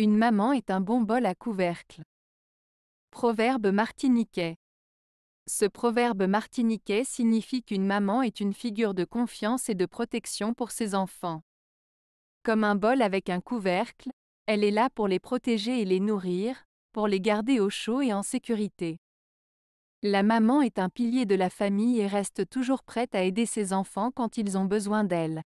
Une maman est un bon bol à couvercle. Proverbe martiniquais. Ce proverbe martiniquais signifie qu'une maman est une figure de confiance et de protection pour ses enfants. Comme un bol avec un couvercle, elle est là pour les protéger et les nourrir, pour les garder au chaud et en sécurité. La maman est un pilier de la famille et reste toujours prête à aider ses enfants quand ils ont besoin d'elle.